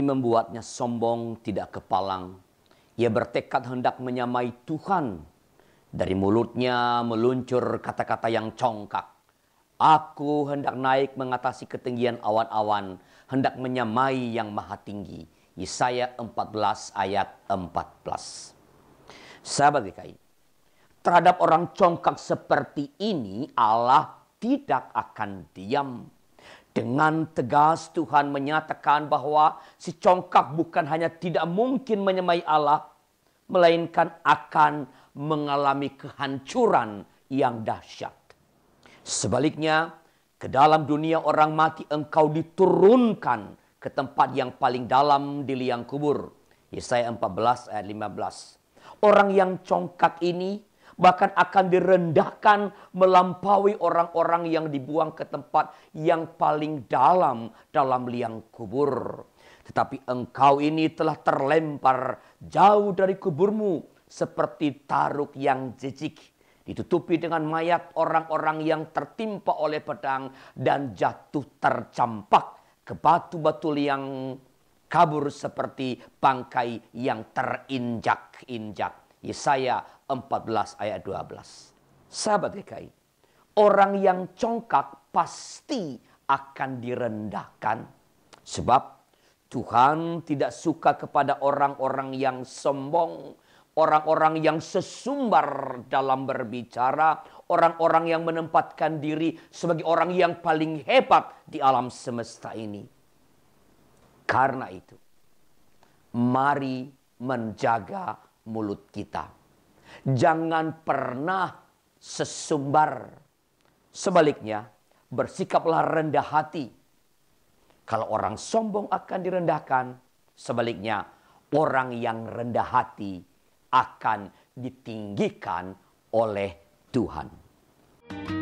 Ini membuatnya sombong, tidak kepalang. Ia bertekad hendak menyamai Tuhan. Dari mulutnya meluncur kata-kata yang congkak. Aku hendak naik mengatasi ketinggian awan-awan, hendak menyamai yang maha tinggi. Yesaya 14 ayat 14. Sahabat GKI, terhadap orang congkak seperti ini Allah tidak akan diam dengan tegas Tuhan menyatakan bahwa si congkak bukan hanya tidak mungkin menyemai Allah, melainkan akan mengalami kehancuran yang dahsyat. Sebaliknya, ke dalam dunia orang mati engkau diturunkan ke tempat yang paling dalam di liang kubur. Yesaya 14 ayat 15. Orang yang congkak ini bahkan akan direndahkan melampaui orang-orang yang dibuang ke tempat yang paling dalam dalam liang kubur. Tetapi engkau ini telah terlempar jauh dari kuburmu seperti taruk yang jejik, Ditutupi dengan mayat orang-orang yang tertimpa oleh pedang dan jatuh tercampak ke batu-batu liang kabur seperti bangkai yang terinjak-injak. Yesaya 14 ayat 12. Sahabat GKI, orang yang congkak pasti akan direndahkan. Sebab Tuhan tidak suka kepada orang-orang yang sombong, orang-orang yang sesumbar dalam berbicara, orang-orang yang menempatkan diri sebagai orang yang paling hebat di alam semesta ini. Karena itu, mari menjaga mulut kita. Jangan pernah sesumbar. Sebaliknya, bersikaplah rendah hati. Kalau orang sombong akan direndahkan, sebaliknya orang yang rendah hati akan ditinggikan oleh Tuhan. thank you